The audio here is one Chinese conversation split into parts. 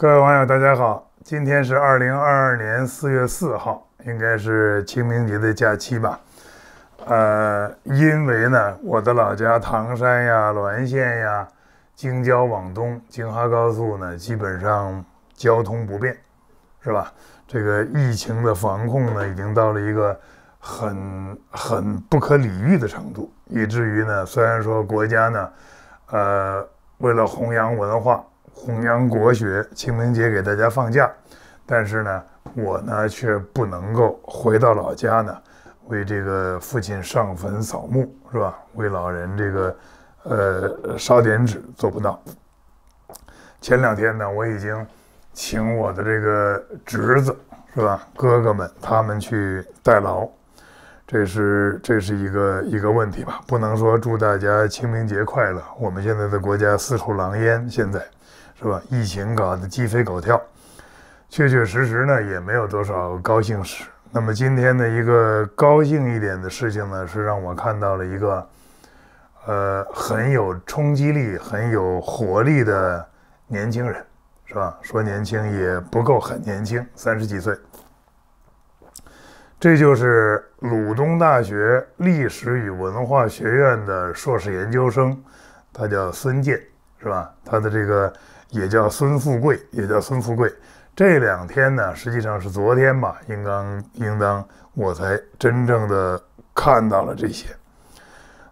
各位网友，大家好！今天是二零二二年四月四号，应该是清明节的假期吧？呃，因为呢，我的老家唐山呀、滦县呀，京郊往东，京哈高速呢，基本上交通不便，是吧？这个疫情的防控呢，已经到了一个很很不可理喻的程度，以至于呢，虽然说国家呢，呃，为了弘扬文化。弘扬国学，清明节给大家放假，但是呢，我呢却不能够回到老家呢，为这个父亲上坟扫墓，是吧？为老人这个，呃，烧点纸做不到。前两天呢，我已经请我的这个侄子，是吧？哥哥们他们去代劳，这是这是一个一个问题吧？不能说祝大家清明节快乐。我们现在的国家四处狼烟，现在。是吧？疫情搞得鸡飞狗跳，确确实实呢，也没有多少高兴事。那么今天的一个高兴一点的事情呢，是让我看到了一个，呃，很有冲击力、很有活力的年轻人，是吧？说年轻也不够，很年轻，三十几岁。这就是鲁东大学历史与文化学院的硕士研究生，他叫孙健，是吧？他的这个。也叫孙富贵，也叫孙富贵。这两天呢，实际上是昨天吧，应当应当我才真正的看到了这些。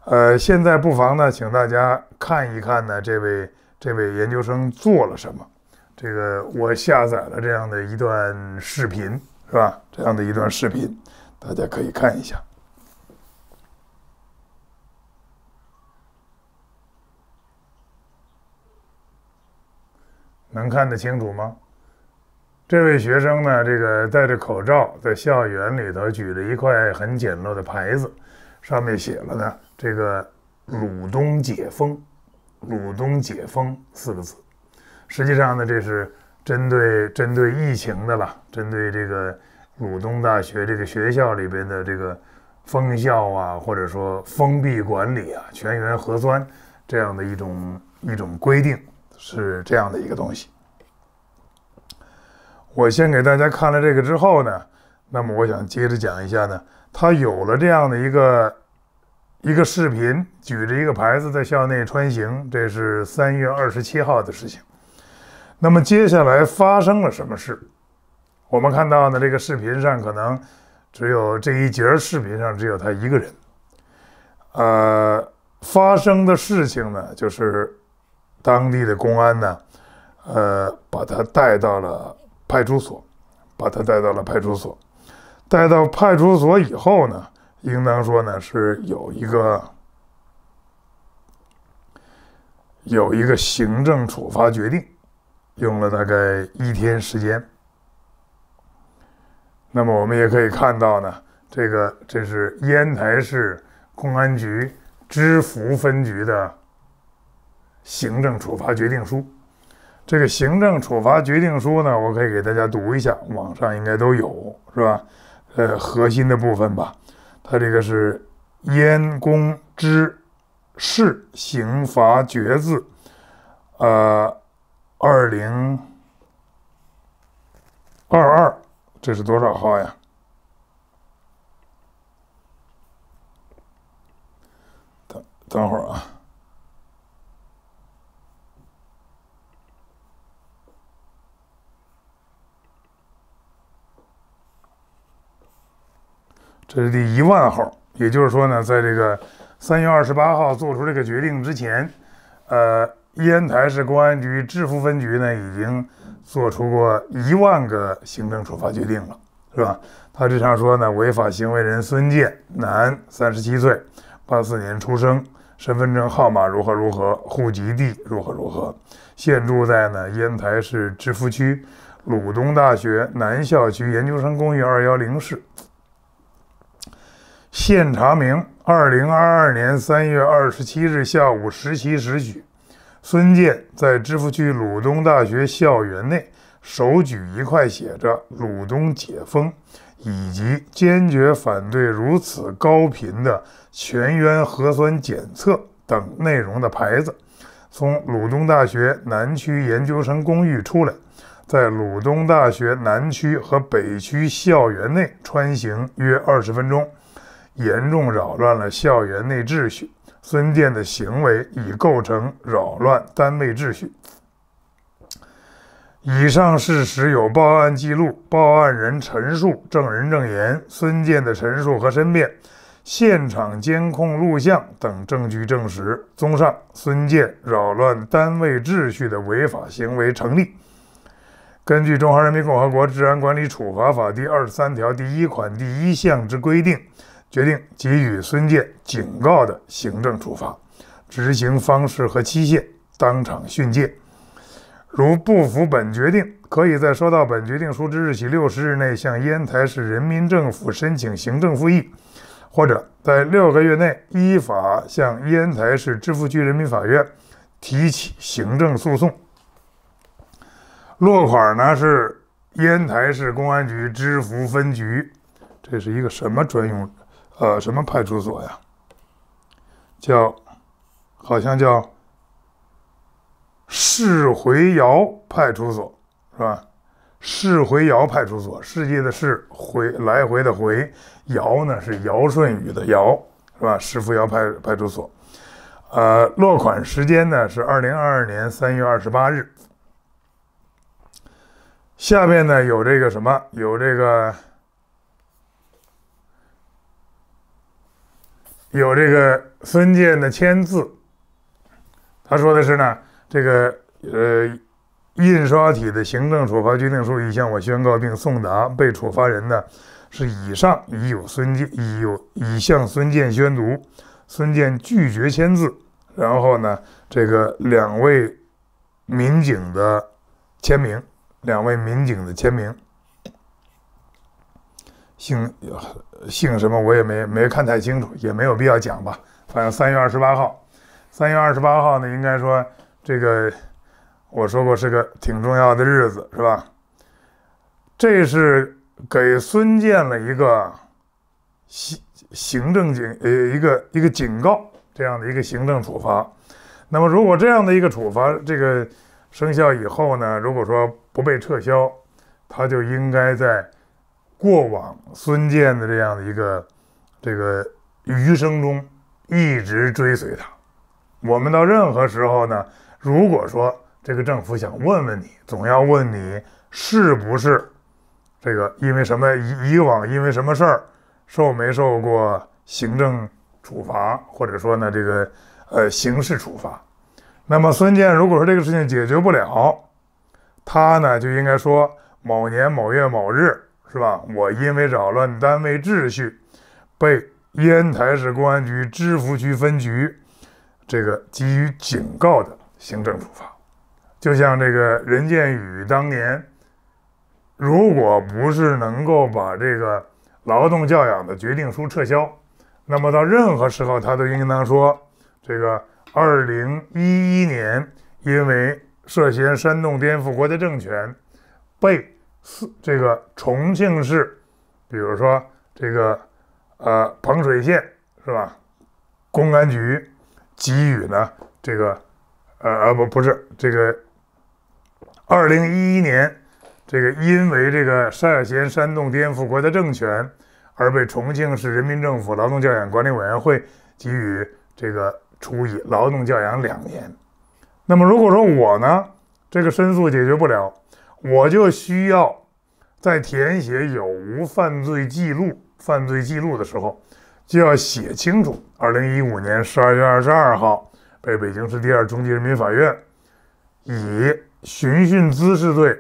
呃，现在不妨呢，请大家看一看呢，这位这位研究生做了什么。这个我下载了这样的一段视频，是吧？这样的一段视频，大家可以看一下。能看得清楚吗？这位学生呢？这个戴着口罩，在校园里头举着一块很简陋的牌子，上面写了呢，“这个鲁东解封，鲁东解封”四个字。实际上呢，这是针对针对疫情的吧？针对这个鲁东大学这个学校里边的这个封校啊，或者说封闭管理啊，全员核酸这样的一种一种规定，是这样的一个东西。我先给大家看了这个之后呢，那么我想接着讲一下呢，他有了这样的一个一个视频，举着一个牌子在校内穿行，这是三月二十七号的事情。那么接下来发生了什么事？我们看到呢，这个视频上可能只有这一节视频上只有他一个人。呃，发生的事情呢，就是当地的公安呢，呃，把他带到了。派出所把他带到了派出所，带到派出所以后呢，应当说呢是有一个有一个行政处罚决定，用了大概一天时间。那么我们也可以看到呢，这个这是烟台市公安局芝罘分局的行政处罚决定书。这个行政处罚决定书呢，我可以给大家读一下，网上应该都有，是吧？呃，核心的部分吧。它这个是燕公之市刑罚决字呃二零二二，这是多少号呀？等等会儿啊。这是第一万号，也就是说呢，在这个三月二十八号做出这个决定之前，呃，烟台市公安局芝罘分局呢已经做出过一万个行政处罚决定了，是吧？他这上说呢，违法行为人孙健，男，三十七岁，八四年出生，身份证号码如何如何，户籍地如何如何，现住在呢烟台市芝罘区鲁东大学南校区研究生公寓二幺零室。现查明，二零二二年三月二十七日下午十七时许，孙健在芝罘区鲁东大学校园内，手举一块写着“鲁东解封”以及坚决反对如此高频的全员核酸检测等内容的牌子，从鲁东大学南区研究生公寓出来，在鲁东大学南区和北区校园内穿行约二十分钟。严重扰乱了校园内秩序，孙健的行为已构成扰乱单位秩序。以上事实有报案记录、报案人陈述、证人证言、孙健的陈述和申辩、现场监控录像等证据证实。综上，孙健扰乱单位秩序的违法行为成立。根据《中华人民共和国治安管理处罚法》第二十三条第一款第一项之规定。决定给予孙健警告的行政处罚，执行方式和期限当场训诫。如不服本决定，可以在收到本决定书之日起六十日内向烟台市人民政府申请行政复议，或者在六个月内依法向烟台市芝罘区人民法院提起行政诉讼。落款呢是烟台市公安局芝罘分局，这是一个什么专用？呃，什么派出所呀？叫，好像叫市回窑派出所是吧？市回窑派出所，世界的市回来回的回姚呢是尧舜禹的尧是吧？市回窑派派出所。呃，落款时间呢是二零二二年三月二十八日。下面呢有这个什么？有这个。有这个孙健的签字。他说的是呢，这个呃，印刷体的行政处罚决定书已向我宣告并送达，被处罚人呢是以上已有孙健已有已向孙健宣读，孙健拒绝签字。然后呢，这个两位民警的签名，两位民警的签名。姓姓什么我也没没看太清楚，也没有必要讲吧。反正三月二十八号，三月二十八号呢，应该说这个我说过是个挺重要的日子，是吧？这是给孙建了一个行行政警呃一个一个警告这样的一个行政处罚。那么如果这样的一个处罚这个生效以后呢，如果说不被撤销，他就应该在。过往孙建的这样的一个这个余生中一直追随他。我们到任何时候呢，如果说这个政府想问问你，总要问你是不是这个因为什么以以往因为什么事儿受没受过行政处罚，或者说呢这个呃刑事处罚。那么孙建如果说这个事情解决不了，他呢就应该说某年某月某日。是吧？我因为扰乱单位秩序，被烟台市公安局芝罘区分局这个给予警告的行政处罚。就像这个任建宇当年，如果不是能够把这个劳动教养的决定书撤销，那么到任何时候他都应当说，这个2011年因为涉嫌煽动颠覆国家政权被。四 这个重庆市，比如说这个，呃，彭水县是吧？公安局给予呢这个，呃呃不不是这个，二零一一年这个因为这个涉嫌煽动颠覆国家政权而被重庆市人民政府劳动教养管理委员会给予这个处以劳动教养两年。那么如果说我呢这个申诉解决不了。我就需要在填写有无犯罪记录、犯罪记录的时候，就要写清楚：二零一五年十二月二十二号，被北京市第二中级人民法院以寻衅滋事罪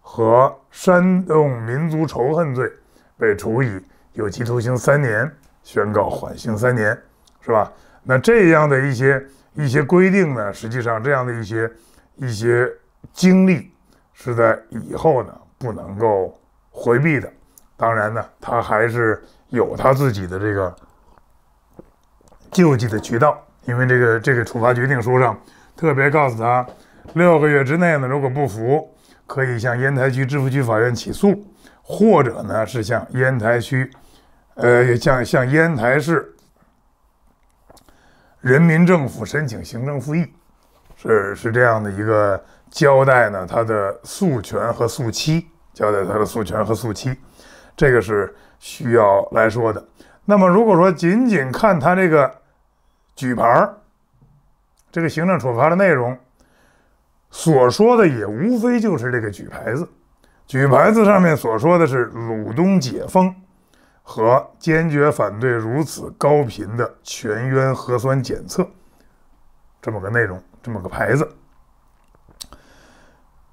和煽动民族仇恨罪被处以有期徒刑三年，宣告缓刑三年，是吧？那这样的一些一些规定呢，实际上这样的一些一些经历。是在以后呢不能够回避的，当然呢，他还是有他自己的这个救济的渠道，因为这个这个处罚决定书上特别告诉他，六个月之内呢，如果不服，可以向烟台区、支付区法院起诉，或者呢是向烟台区，呃，向向烟台市人民政府申请行政复议，是是这样的一个。交代呢，他的诉权和诉期，交代他的诉权和诉期，这个是需要来说的。那么，如果说仅仅看他这个举牌儿，这个行政处罚的内容，所说的也无非就是这个举牌子，举牌子上面所说的是鲁东解封和坚决反对如此高频的全员核酸检测这么个内容，这么个牌子。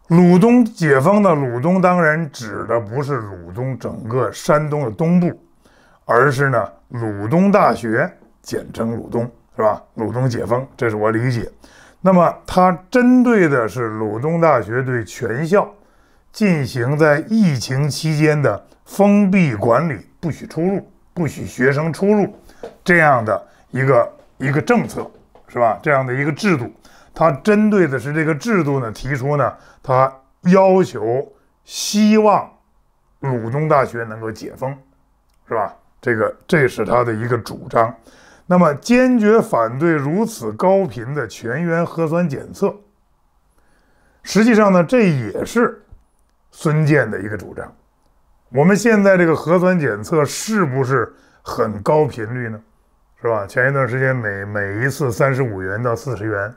鲁东解封的鲁东当然指的不是鲁东整个山东的东部，而是呢鲁东大学，简称鲁东，是吧？鲁东解封，这是我理解。那么它针对的是鲁东大学对全校进行在疫情期间的封闭管理，不许出入，不许学生出入这样的一个一个政策，是吧？这样的一个制度。他针对的是这个制度呢，提出呢，他要求希望鲁中大学能够解封，是吧？这个这是他的一个主张。那么坚决反对如此高频的全员核酸检测。实际上呢，这也是孙建的一个主张。我们现在这个核酸检测是不是很高频率呢？是吧？前一段时间每每一次三十五元到四十元。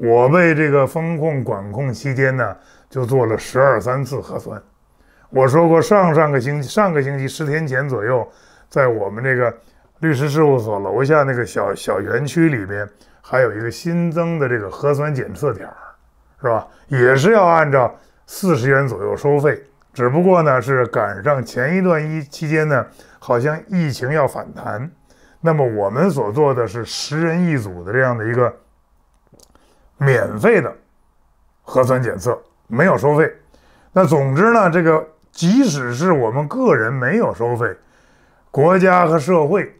我被这个风控管控期间呢，就做了十二三次核酸。我说过，上上个星期，上个星期十天前左右，在我们这个律师事务所楼下那个小小园区里边，还有一个新增的这个核酸检测点儿，是吧？也是要按照四十元左右收费，只不过呢是赶上前一段一期间呢，好像疫情要反弹，那么我们所做的是十人一组的这样的一个。免费的核酸检测没有收费，那总之呢，这个即使是我们个人没有收费，国家和社会、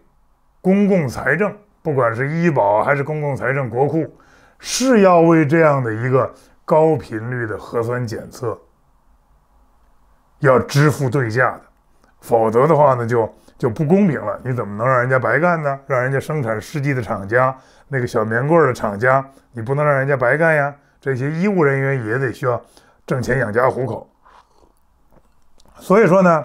公共财政，不管是医保还是公共财政国库，是要为这样的一个高频率的核酸检测要支付对价的，否则的话呢，就。就不公平了，你怎么能让人家白干呢？让人家生产试剂的厂家、那个小棉棍的厂家，你不能让人家白干呀。这些医务人员也得需要挣钱养家糊口。所以说呢，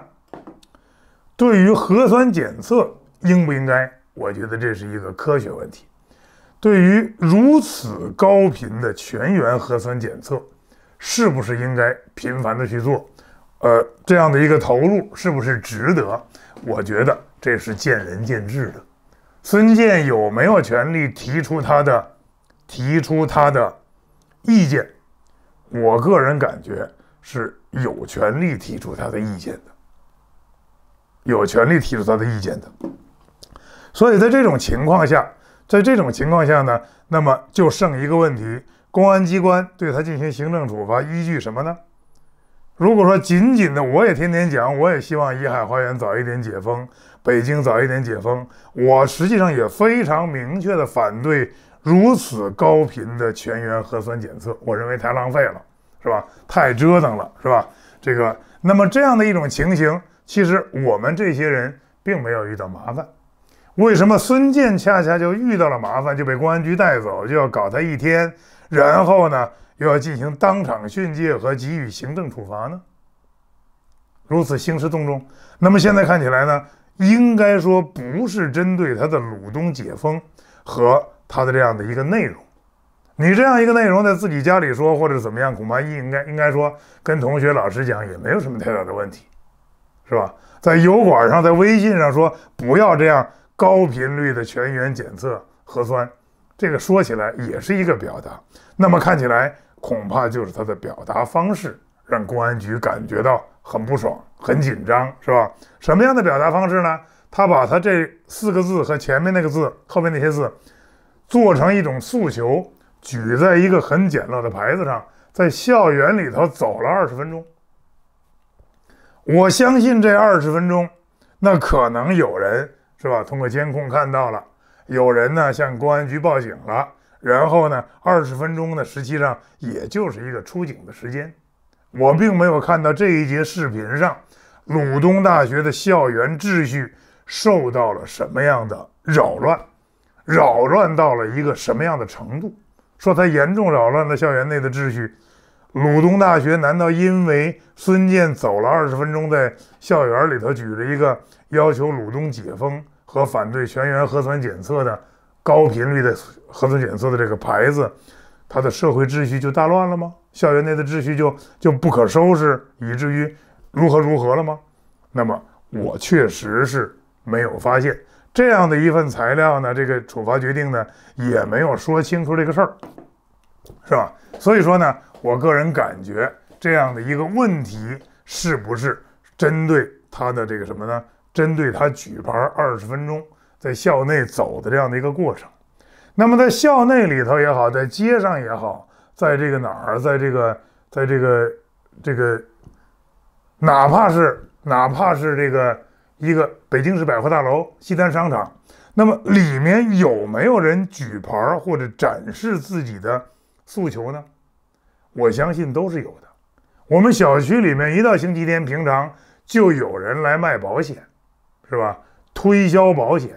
对于核酸检测应不应该，我觉得这是一个科学问题。对于如此高频的全员核酸检测，是不是应该频繁的去做？呃，这样的一个投入是不是值得？我觉得这是见仁见智的。孙健有没有权利提出他的、提出他的意见？我个人感觉是有权利提出他的意见的，有权利提出他的意见的。所以在这种情况下，在这种情况下呢，那么就剩一个问题：公安机关对他进行行政处罚依据什么呢？如果说仅仅的我也天天讲，我也希望怡海花园早一点解封，北京早一点解封。我实际上也非常明确的反对如此高频的全员核酸检测，我认为太浪费了，是吧？太折腾了，是吧？这个，那么这样的一种情形，其实我们这些人并没有遇到麻烦，为什么孙健恰恰就遇到了麻烦，就被公安局带走，就要搞他一天，然后呢？又要进行当场训诫和给予行政处罚呢？如此兴师动众，那么现在看起来呢，应该说不是针对他的鲁东解封和他的这样的一个内容。你这样一个内容在自己家里说或者怎么样，恐怕应该应该说跟同学老师讲也没有什么太大的问题，是吧？在油管上、在微信上说不要这样高频率的全员检测核酸，这个说起来也是一个表达。那么看起来。恐怕就是他的表达方式让公安局感觉到很不爽、很紧张，是吧？什么样的表达方式呢？他把他这四个字和前面那个字、后面那些字，做成一种诉求，举在一个很简陋的牌子上，在校园里头走了二十分钟。我相信这二十分钟，那可能有人是吧？通过监控看到了，有人呢向公安局报警了。然后呢？二十分钟呢，实际上也就是一个出警的时间。我并没有看到这一节视频上，鲁东大学的校园秩序受到了什么样的扰乱，扰乱到了一个什么样的程度？说他严重扰乱了校园内的秩序，鲁东大学难道因为孙健走了二十分钟，在校园里头举着一个要求鲁东解封和反对全员核酸检测的？高频率的核酸检测的这个牌子，它的社会秩序就大乱了吗？校园内的秩序就就不可收拾，以至于如何如何了吗？那么我确实是没有发现这样的一份材料呢。这个处罚决定呢，也没有说清楚这个事儿，是吧？所以说呢，我个人感觉这样的一个问题是不是针对他的这个什么呢？针对他举牌二十分钟？在校内走的这样的一个过程，那么在校内里头也好，在街上也好，在这个哪儿，在这个，在这个这个，哪怕是哪怕是这个一个北京市百货大楼、西单商场，那么里面有没有人举牌或者展示自己的诉求呢？我相信都是有的。我们小区里面一到星期天，平常就有人来卖保险，是吧？推销保险。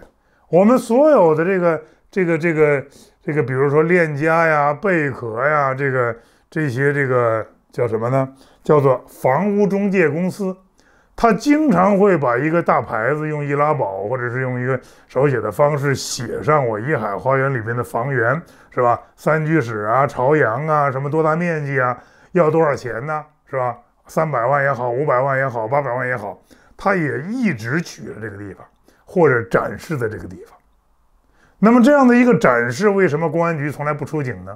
我们所有的这个这个这个这个，比如说链家呀、贝壳呀，这个这些这个叫什么呢？叫做房屋中介公司，他经常会把一个大牌子用易拉宝，或者是用一个手写的方式写上“我怡海花园”里面的房源，是吧？三居室啊，朝阳啊，什么多大面积啊？要多少钱呢？是吧？三百万也好，五百万也好，八百万也好，他也一直取了这个地方。或者展示在这个地方，那么这样的一个展示，为什么公安局从来不出警呢？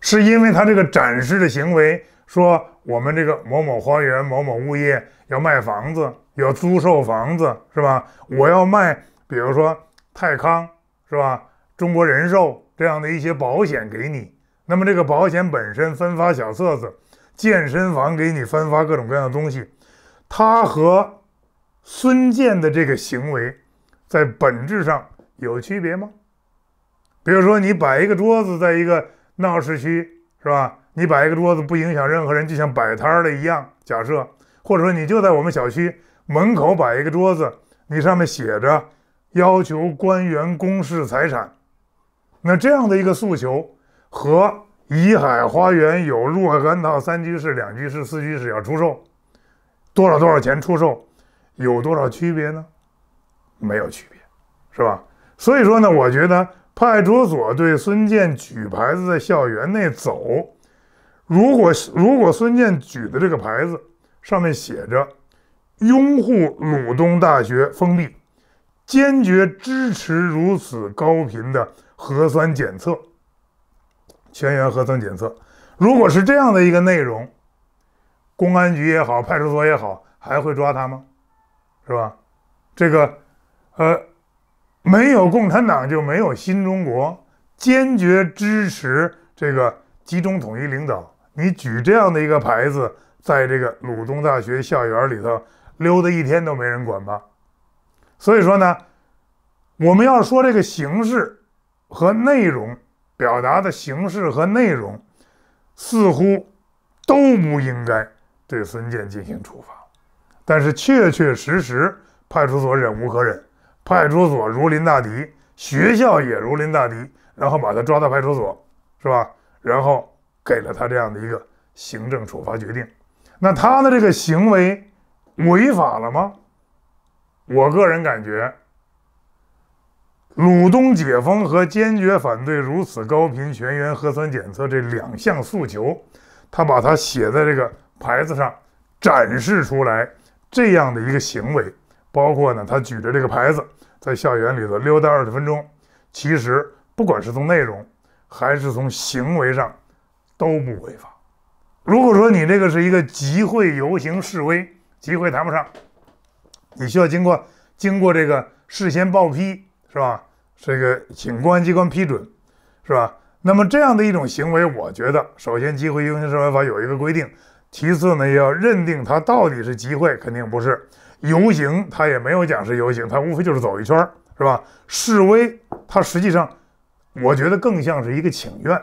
是因为他这个展示的行为，说我们这个某某花园、某某物业要卖房子、要租售房子，是吧？我要卖，比如说泰康，是吧？中国人寿这样的一些保险给你，那么这个保险本身分发小册子，健身房给你分发各种各样的东西，它和。孙健的这个行为，在本质上有区别吗？比如说，你摆一个桌子在一个闹市区，是吧？你摆一个桌子不影响任何人，就像摆摊儿的一样。假设，或者说你就在我们小区门口摆一个桌子，你上面写着要求官员公示财产。那这样的一个诉求和怡海花园有若干套三居室、两居室、四居室要出售，多少多少钱出售？有多少区别呢？没有区别，是吧？所以说呢，我觉得派出所对孙健举牌子在校园内走，如果如果孙健举的这个牌子上面写着“拥护鲁东大学封闭，坚决支持如此高频的核酸检测，全员核酸检测”，如果是这样的一个内容，公安局也好，派出所也好，还会抓他吗？是吧？这个，呃，没有共产党就没有新中国，坚决支持这个集中统一领导。你举这样的一个牌子，在这个鲁东大学校园里头溜达一天都没人管吧？所以说呢，我们要说这个形式和内容，表达的形式和内容，似乎都不应该对孙建进行处罚。但是确确实实，派出所忍无可忍，派出所如临大敌，学校也如临大敌，然后把他抓到派出所，是吧？然后给了他这样的一个行政处罚决定。那他的这个行为违法了吗？我个人感觉，鲁东解封和坚决反对如此高频全员核酸检测这两项诉求，他把它写在这个牌子上展示出来。这样的一个行为，包括呢，他举着这个牌子在校园里头溜达二十分钟，其实不管是从内容还是从行为上，都不违法。如果说你这个是一个集会、游行、示威，集会谈不上，你需要经过经过这个事先报批，是吧？这个请公安机关批准，是吧？那么这样的一种行为，我觉得首先《集会游行示威法》有一个规定。其次呢，要认定它到底是集会，肯定不是游行，它也没有讲是游行，它无非就是走一圈儿，是吧？示威，它实际上，我觉得更像是一个请愿，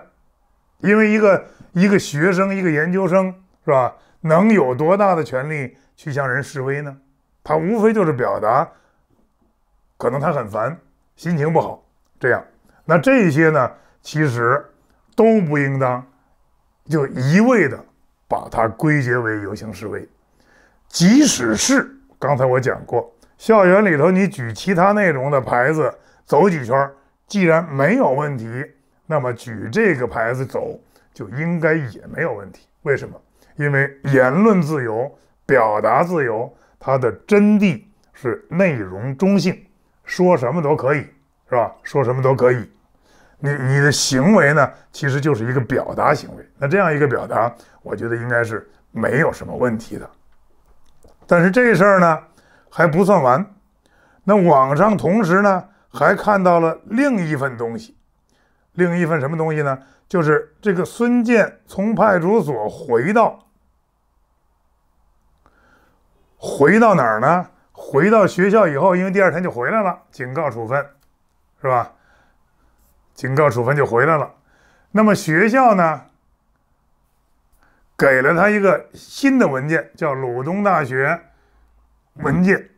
因为一个一个学生，一个研究生，是吧？能有多大的权利去向人示威呢？他无非就是表达，可能他很烦，心情不好，这样。那这些呢，其实都不应当就一味的。把它归结为游行示威，即使是刚才我讲过，校园里头你举其他内容的牌子走几圈，既然没有问题，那么举这个牌子走就应该也没有问题。为什么？因为言论自由、表达自由，它的真谛是内容中性，说什么都可以，是吧？说什么都可以。你你的行为呢，其实就是一个表达行为。那这样一个表达，我觉得应该是没有什么问题的。但是这事儿呢还不算完，那网上同时呢还看到了另一份东西，另一份什么东西呢？就是这个孙健从派出所回到回到哪儿呢？回到学校以后，因为第二天就回来了，警告处分，是吧？警告处分就回来了，那么学校呢，给了他一个新的文件，叫《鲁东大学文件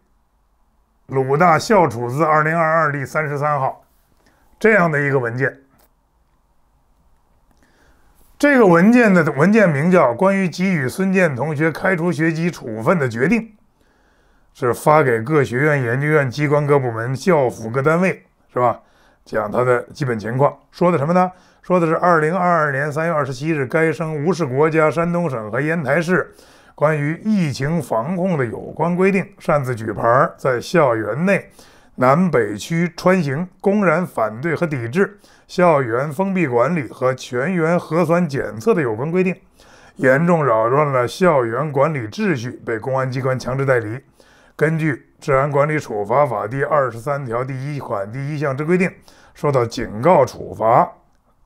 鲁大校处字二零二二第三十三号》，这样的一个文件。这个文件的文件名叫《关于给予孙健同学开除学籍处分的决定》，是发给各学院、研究院、机关、各部门、校府各单位，是吧？讲他的基本情况，说的什么呢？说的是二零二二年三月二十七日，该生无视国家、山东省和烟台市关于疫情防控的有关规定，擅自举牌在校园内南北区穿行，公然反对和抵制校园封闭管理和全员核酸检测的有关规定，严重扰乱了校园管理秩序，被公安机关强制带离。根据治安管理处罚法第二十三条第一款第一项之规定，受到警告处罚。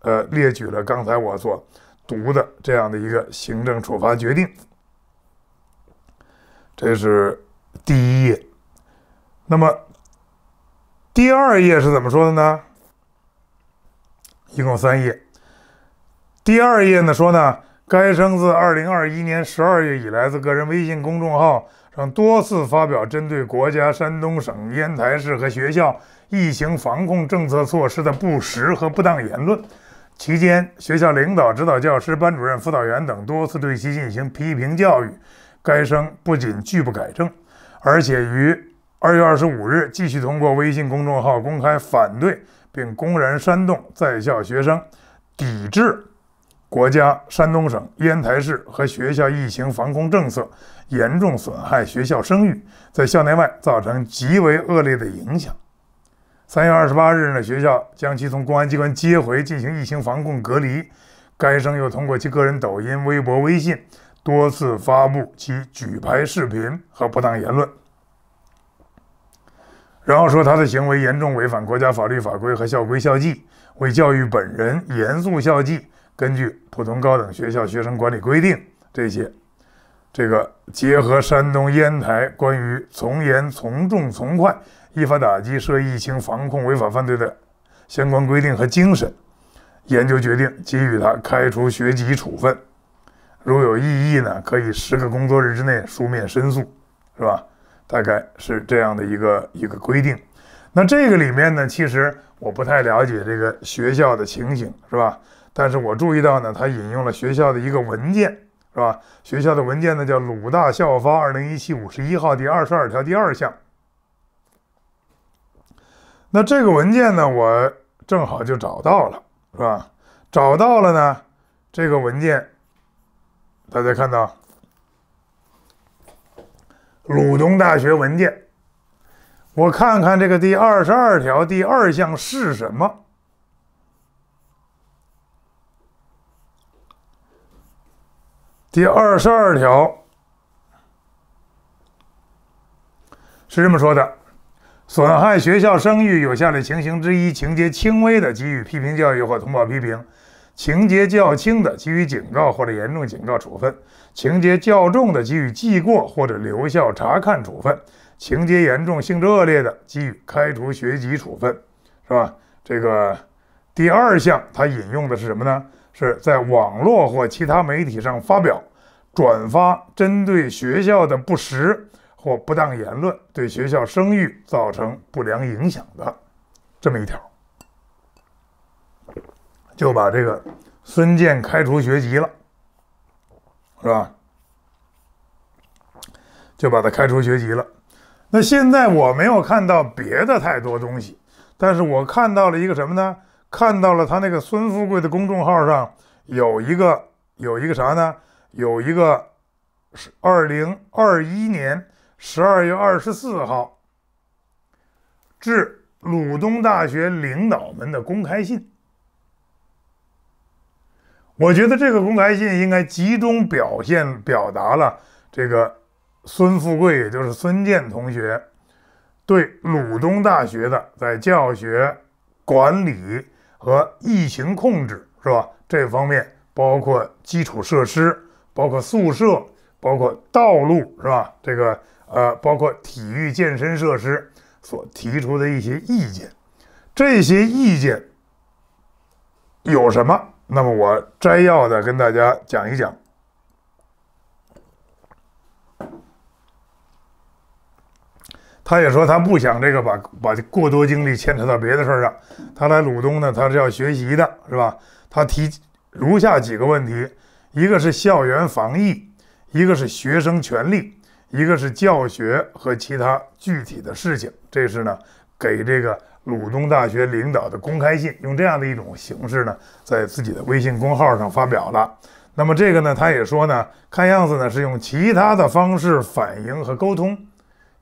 呃，列举了刚才我所读的这样的一个行政处罚决定。这是第一页。那么第二页是怎么说的呢？一共三页。第二页呢说呢，该生自二零二一年十二月以来，自个人微信公众号。多次发表针对国家、山东省、烟台市和学校疫情防控政策措施的不实和不当言论。期间，学校领导、指导教师、班主任、辅导员等多次对其进行批评教育。该生不仅拒不改正，而且于二月二十五日继续通过微信公众号公开反对，并公然煽动在校学生抵制。国家、山东省、烟台市和学校疫情防控政策严重损害学校声誉，在校内外造成极为恶劣的影响。三月二十八日呢，学校将其从公安机关接回进行疫情防控隔离。该生又通过其个人抖音、微博、微信多次发布其举牌视频和不当言论，然后说他的行为严重违反国家法律法规和校规校纪，为教育本人严肃校纪。根据普通高等学校学生管理规定，这些，这个结合山东烟台关于从严从重从快依法打击涉疫情防控违法犯罪的相关规定和精神，研究决定给予他开除学籍处分。如有异议呢，可以十个工作日之内书面申诉，是吧？大概是这样的一个一个规定。那这个里面呢，其实我不太了解这个学校的情形，是吧？但是我注意到呢，他引用了学校的一个文件，是吧？学校的文件呢叫鲁大校发二零一七五十一号第二十二条第二项。那这个文件呢，我正好就找到了，是吧？找到了呢，这个文件，大家看到，鲁东大学文件，我看看这个第二十二条第二项是什么。第二十二条是这么说的：损害学校声誉有下列情形之一，情节轻微的，给予批评教育或通报批评；情节较轻的，给予警告或者严重警告处分；情节较重的，给予记过或者留校察看处分；情节严重、性质恶劣的，给予开除学籍处分，是吧？这个第二项，它引用的是什么呢？是在网络或其他媒体上发表、转发针对学校的不实或不当言论，对学校声誉造成不良影响的，这么一条，就把这个孙健开除学籍了，是吧？就把他开除学籍了。那现在我没有看到别的太多东西，但是我看到了一个什么呢？看到了他那个孙富贵的公众号上有一个有一个啥呢？有一个是二零二一年十二月二十四号致鲁东大学领导们的公开信。我觉得这个公开信应该集中表现表达了这个孙富贵，也就是孙健同学对鲁东大学的在教学管理。和疫情控制是吧？这方面包括基础设施，包括宿舍，包括道路是吧？这个呃，包括体育健身设施所提出的一些意见，这些意见有什么？那么我摘要的跟大家讲一讲。他也说他不想这个把把过多精力牵扯到别的事儿上。他来鲁东呢，他是要学习的，是吧？他提如下几个问题：一个是校园防疫，一个是学生权利，一个是教学和其他具体的事情。这是呢给这个鲁东大学领导的公开信，用这样的一种形式呢，在自己的微信公号上发表了。那么这个呢，他也说呢，看样子呢是用其他的方式反映和沟通，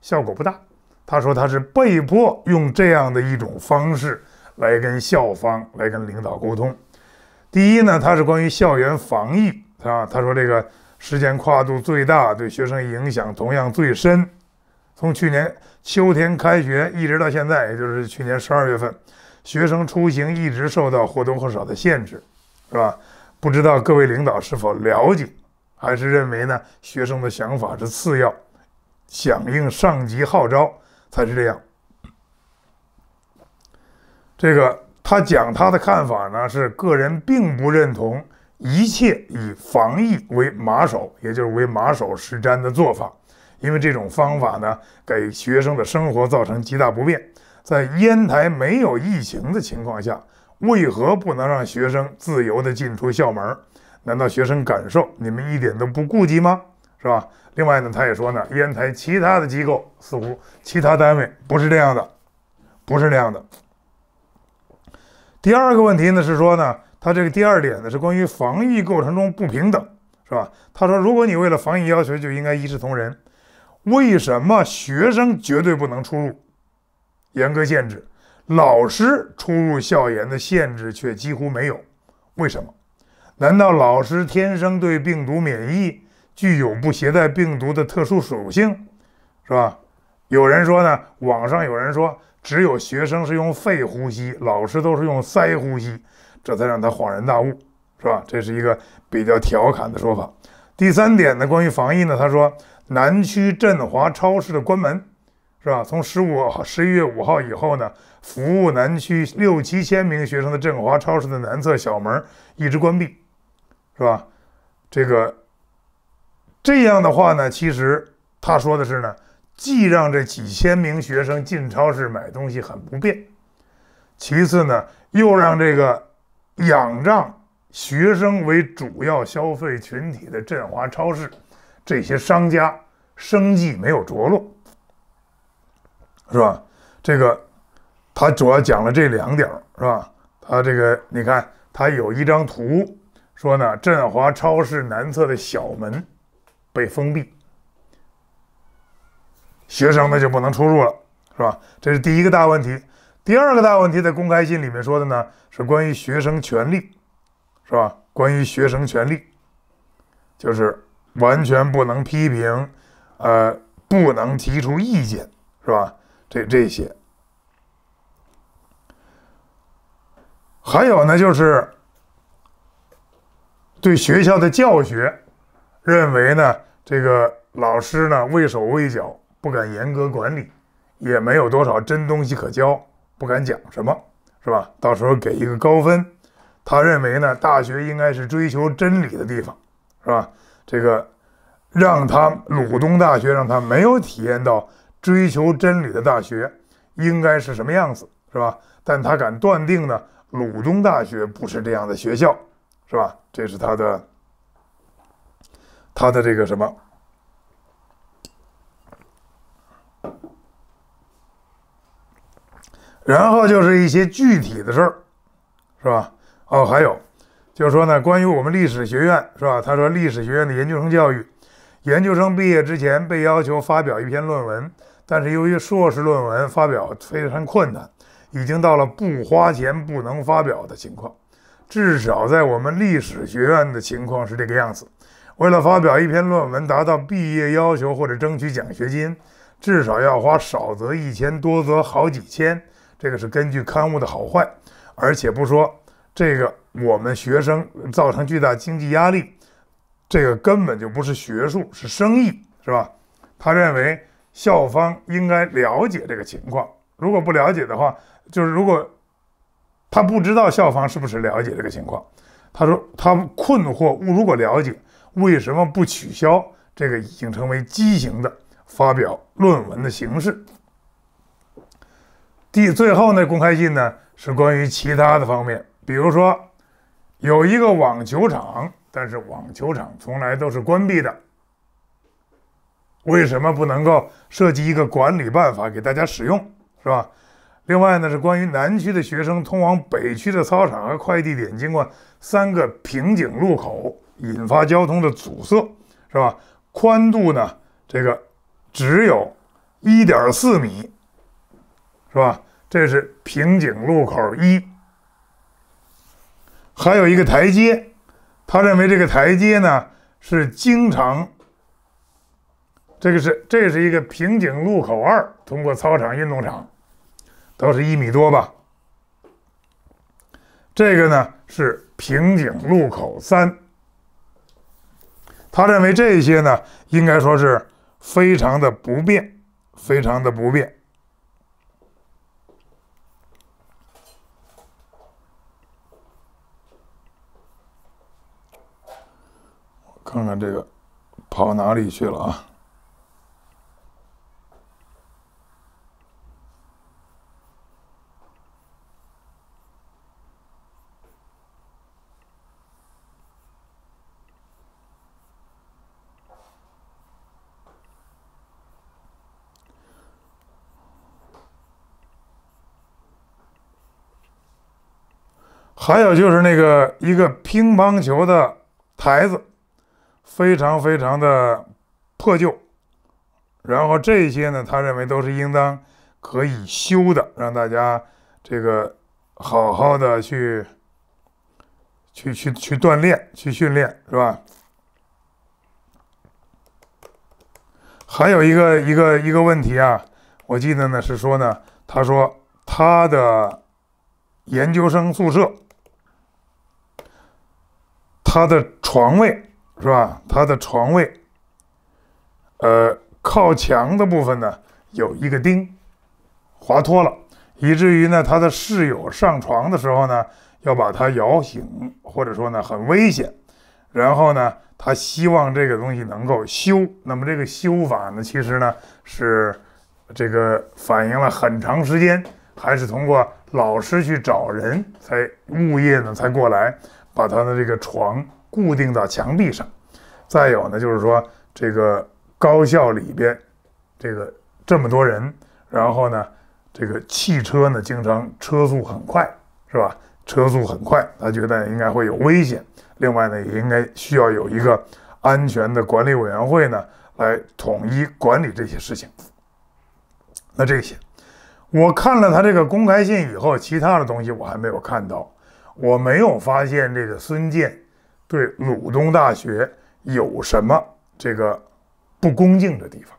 效果不大。他说他是被迫用这样的一种方式来跟校方来跟领导沟通。第一呢，他是关于校园防疫，啊，他说这个时间跨度最大，对学生影响同样最深。从去年秋天开学一直到现在，也就是去年十二月份，学生出行一直受到或多或少的限制，是吧？不知道各位领导是否了解，还是认为呢？学生的想法是次要，响应上级号召。才是这样。这个他讲他的看法呢，是个人并不认同一切以防疫为马首，也就是为马首是瞻的做法，因为这种方法呢，给学生的生活造成极大不便。在烟台没有疫情的情况下，为何不能让学生自由的进出校门？难道学生感受你们一点都不顾忌吗？是吧？另外呢，他也说呢，烟台其他的机构似乎其他单位不是这样的，不是那样的。第二个问题呢是说呢，他这个第二点呢是关于防疫过程中不平等，是吧？他说，如果你为了防疫要求就应该一视同仁，为什么学生绝对不能出入，严格限制，老师出入校园的限制却几乎没有？为什么？难道老师天生对病毒免疫？具有不携带病毒的特殊属性，是吧？有人说呢，网上有人说，只有学生是用肺呼吸，老师都是用腮呼吸，这才让他恍然大悟，是吧？这是一个比较调侃的说法。第三点呢，关于防疫呢，他说南区振华超市的关门，是吧？从十五号，十一月五号以后呢，服务南区六七千名学生的振华超市的南侧小门一直关闭，是吧？这个。这样的话呢，其实他说的是呢，既让这几千名学生进超市买东西很不便，其次呢，又让这个仰仗学生为主要消费群体的振华超市这些商家生计没有着落，是吧？这个他主要讲了这两点，是吧？他这个你看，他有一张图说呢，振华超市南侧的小门。被封闭，学生呢就不能出入了，是吧？这是第一个大问题。第二个大问题在公开信里面说的呢，是关于学生权利，是吧？关于学生权利，就是完全不能批评，呃，不能提出意见，是吧？这这些，还有呢，就是对学校的教学，认为呢。这个老师呢，畏手畏脚，不敢严格管理，也没有多少真东西可教，不敢讲什么，是吧？到时候给一个高分。他认为呢，大学应该是追求真理的地方，是吧？这个让他鲁东大学让他没有体验到追求真理的大学应该是什么样子，是吧？但他敢断定呢，鲁东大学不是这样的学校，是吧？这是他的。他的这个什么，然后就是一些具体的事儿，是吧？哦，还有就是说呢，关于我们历史学院，是吧？他说历史学院的研究生教育，研究生毕业之前被要求发表一篇论文，但是由于硕士论文发表非常困难，已经到了不花钱不能发表的情况。至少在我们历史学院的情况是这个样子。为了发表一篇论文，达到毕业要求或者争取奖学金，至少要花少则一千，多则好几千。这个是根据刊物的好坏，而且不说这个，我们学生造成巨大经济压力。这个根本就不是学术，是生意，是吧？他认为校方应该了解这个情况，如果不了解的话，就是如果他不知道校方是不是了解这个情况，他说他困惑。如果了解。为什么不取消这个已经成为畸形的发表论文的形式？第最后呢，公开信呢，是关于其他的方面，比如说有一个网球场，但是网球场从来都是关闭的，为什么不能够设计一个管理办法给大家使用，是吧？另外呢，是关于南区的学生通往北区的操场和快递点，经过三个瓶颈路口。引发交通的阻塞，是吧？宽度呢？这个只有1.4米，是吧？这是瓶颈路口一，还有一个台阶。他认为这个台阶呢是经常，这个是这是一个瓶颈路口二，通过操场运动场，都是一米多吧。这个呢是瓶颈路口三。他认为这些呢，应该说是非常的不便，非常的不便。我看看这个跑哪里去了啊？还有就是那个一个乒乓球的台子，非常非常的破旧，然后这些呢，他认为都是应当可以修的，让大家这个好好的去去去去锻炼、去训练，是吧？还有一个一个一个问题啊，我记得呢是说呢，他说他的研究生宿舍。他的床位是吧？他的床位，呃，靠墙的部分呢有一个钉，滑脱了，以至于呢他的室友上床的时候呢要把它摇醒，或者说呢很危险。然后呢他希望这个东西能够修，那么这个修法呢其实呢是这个反映了很长时间，还是通过老师去找人才物业呢才过来。把他的这个床固定到墙壁上，再有呢，就是说这个高校里边这个这么多人，然后呢，这个汽车呢经常车速很快，是吧？车速很快，他觉得应该会有危险。另外呢，也应该需要有一个安全的管理委员会呢来统一管理这些事情。那这些，我看了他这个公开信以后，其他的东西我还没有看到。我没有发现这个孙建对鲁东大学有什么这个不恭敬的地方。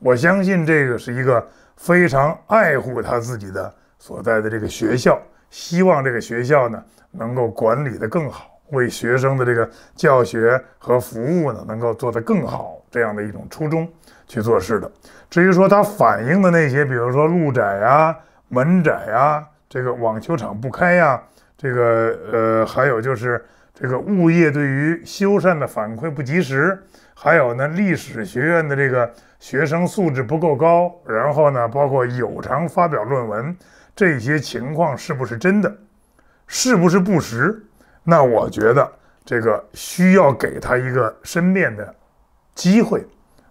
我相信这个是一个非常爱护他自己的所在的这个学校，希望这个学校呢能够管理的更好，为学生的这个教学和服务呢能够做得更好，这样的一种初衷去做事的。至于说他反映的那些，比如说路窄呀、门窄呀、这个网球场不开呀。这个呃，还有就是这个物业对于修缮的反馈不及时，还有呢，历史学院的这个学生素质不够高，然后呢，包括有偿发表论文这些情况是不是真的，是不是不实？那我觉得这个需要给他一个申辩的机会。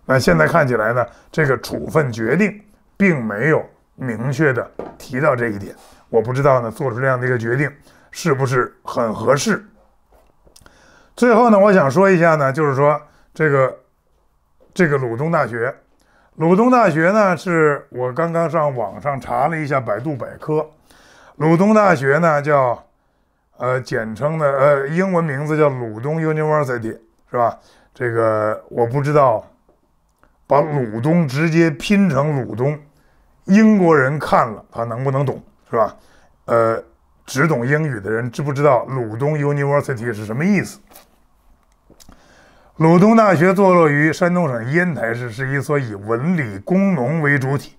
那现在看起来呢，这个处分决定并没有明确的提到这一点，我不知道呢，做出这样的一个决定。是不是很合适？最后呢，我想说一下呢，就是说这个这个鲁东大学，鲁东大学呢是我刚刚上网上查了一下百度百科，鲁东大学呢叫，呃，简称呢，呃，英文名字叫鲁东 University，是吧？这个我不知道，把鲁东直接拼成鲁东，英国人看了他能不能懂，是吧？呃。只懂英语的人知不知道“鲁东 University” 是什么意思？鲁东大学坐落于山东省烟台市，是一所以文理工农为主体、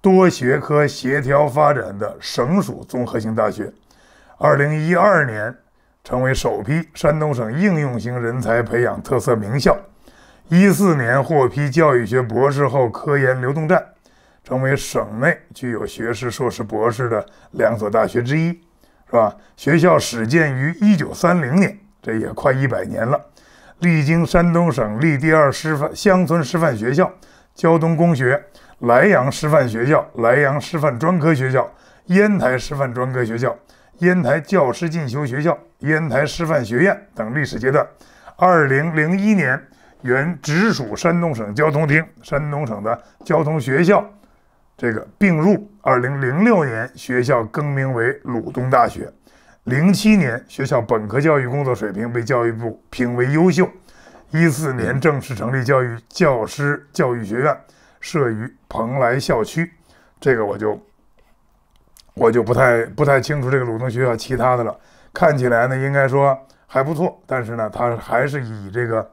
多学科协调发展的省属综合性大学。二零一二年成为首批山东省应用型人才培养特色名校，一四年获批教育学博士后科研流动站，成为省内具有学士、硕士、博士的两所大学之一。是吧？学校始建于一九三零年，这也快一百年了，历经山东省立第二师范、乡村师范学校、胶东工学、莱阳师范学校、莱阳师范专科学校、烟台师范专科学校、烟台教师进修学校、烟台师范学院等历史阶段。二零零一年，原直属山东省交通厅，山东省的交通学校。这个并入，二零零六年学校更名为鲁东大学，零七年学校本科教育工作水平被教育部评为优秀，一四年正式成立教育教师教育学院，设于蓬莱校区。这个我就我就不太不太清楚这个鲁东学校其他的了。看起来呢，应该说还不错，但是呢，它还是以这个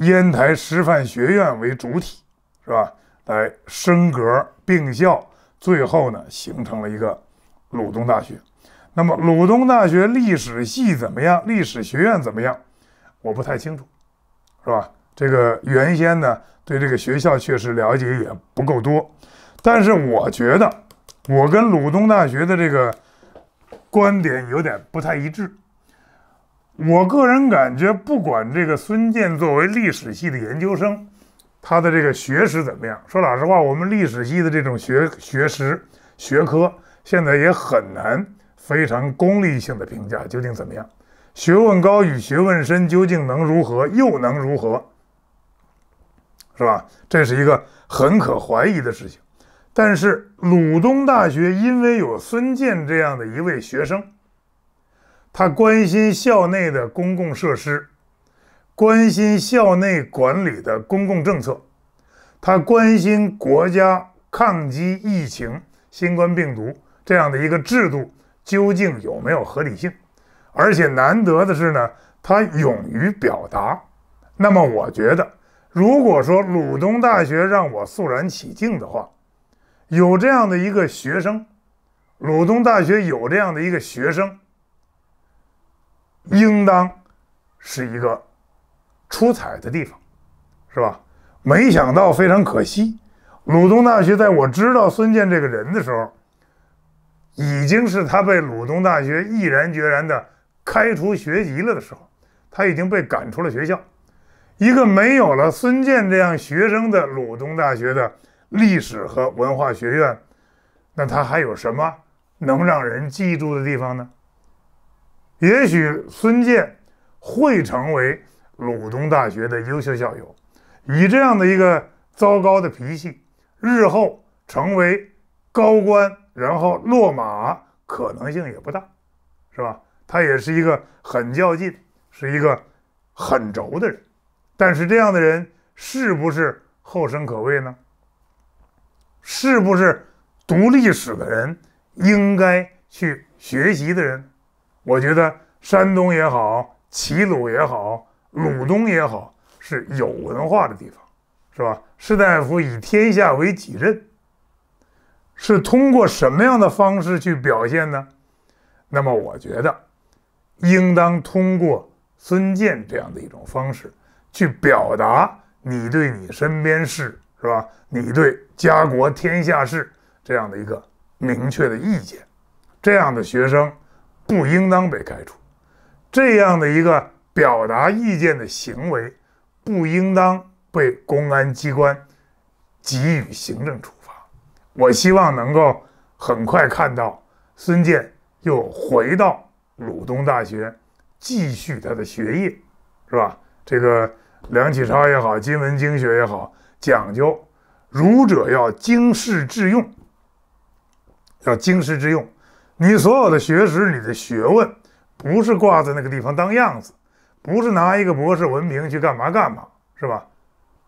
烟台师范学院为主体，是吧？来升格并校，最后呢，形成了一个鲁东大学。那么，鲁东大学历史系怎么样？历史学院怎么样？我不太清楚，是吧？这个原先呢，对这个学校确实了解也不够多。但是我觉得，我跟鲁东大学的这个观点有点不太一致。我个人感觉，不管这个孙健作为历史系的研究生。他的这个学识怎么样？说老实话，我们历史系的这种学学识学科，现在也很难非常功利性的评价究竟怎么样。学问高与学问深，究竟能如何，又能如何，是吧？这是一个很可怀疑的事情。但是鲁东大学因为有孙健这样的一位学生，他关心校内的公共设施。关心校内管理的公共政策，他关心国家抗击疫情、新冠病毒这样的一个制度究竟有没有合理性，而且难得的是呢，他勇于表达。那么，我觉得，如果说鲁东大学让我肃然起敬的话，有这样的一个学生，鲁东大学有这样的一个学生，应当是一个。出彩的地方，是吧？没想到非常可惜，鲁东大学在我知道孙健这个人的时候，已经是他被鲁东大学毅然决然地开除学籍了的时候，他已经被赶出了学校。一个没有了孙健这样学生的鲁东大学的历史和文化学院，那他还有什么能让人记住的地方呢？也许孙健会成为。鲁东大学的优秀校友，以这样的一个糟糕的脾气，日后成为高官，然后落马可能性也不大，是吧？他也是一个很较劲，是一个很轴的人。但是这样的人是不是后生可畏呢？是不是读历史的人应该去学习的人？我觉得山东也好，齐鲁也好。鲁东也好是有文化的地方，是吧？士大夫以天下为己任，是通过什么样的方式去表现呢？那么我觉得，应当通过孙健这样的一种方式去表达你对你身边事，是吧？你对家国天下事这样的一个明确的意见，这样的学生不应当被开除，这样的一个。表达意见的行为不应当被公安机关给予行政处罚。我希望能够很快看到孙建又回到鲁东大学继续他的学业，是吧？这个梁启超也好，金文经学也好，讲究儒者要经世致用，要经世致用。你所有的学识，你的学问，不是挂在那个地方当样子。不是拿一个博士文凭去干嘛干嘛是吧？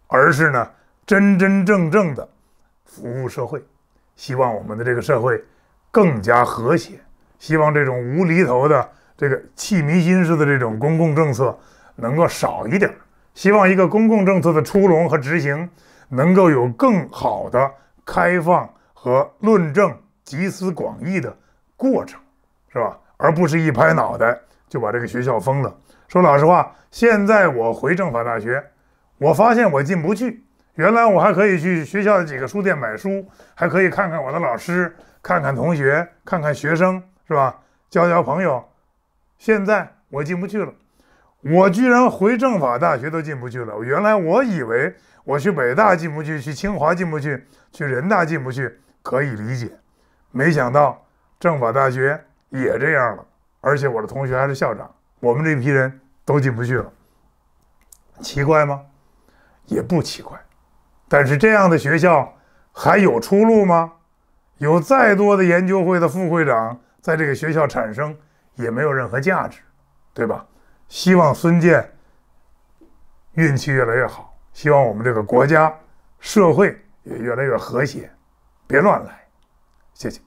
而是呢，真真正正的，服务社会，希望我们的这个社会更加和谐，希望这种无厘头的、这个气迷心似的这种公共政策能够少一点，希望一个公共政策的出笼和执行能够有更好的开放和论证、集思广益的过程，是吧？而不是一拍脑袋就把这个学校封了。说老实话，现在我回政法大学，我发现我进不去。原来我还可以去学校的几个书店买书，还可以看看我的老师，看看同学，看看学生，是吧？交交朋友。现在我进不去了，我居然回政法大学都进不去了。原来我以为我去北大进不去，去清华进不去，去人大进不去，可以理解。没想到政法大学也这样了，而且我的同学还是校长。我们这批人。都进不去了，奇怪吗？也不奇怪。但是这样的学校还有出路吗？有再多的研究会的副会长在这个学校产生，也没有任何价值，对吧？希望孙健运气越来越好，希望我们这个国家社会也越来越和谐，别乱来。谢谢。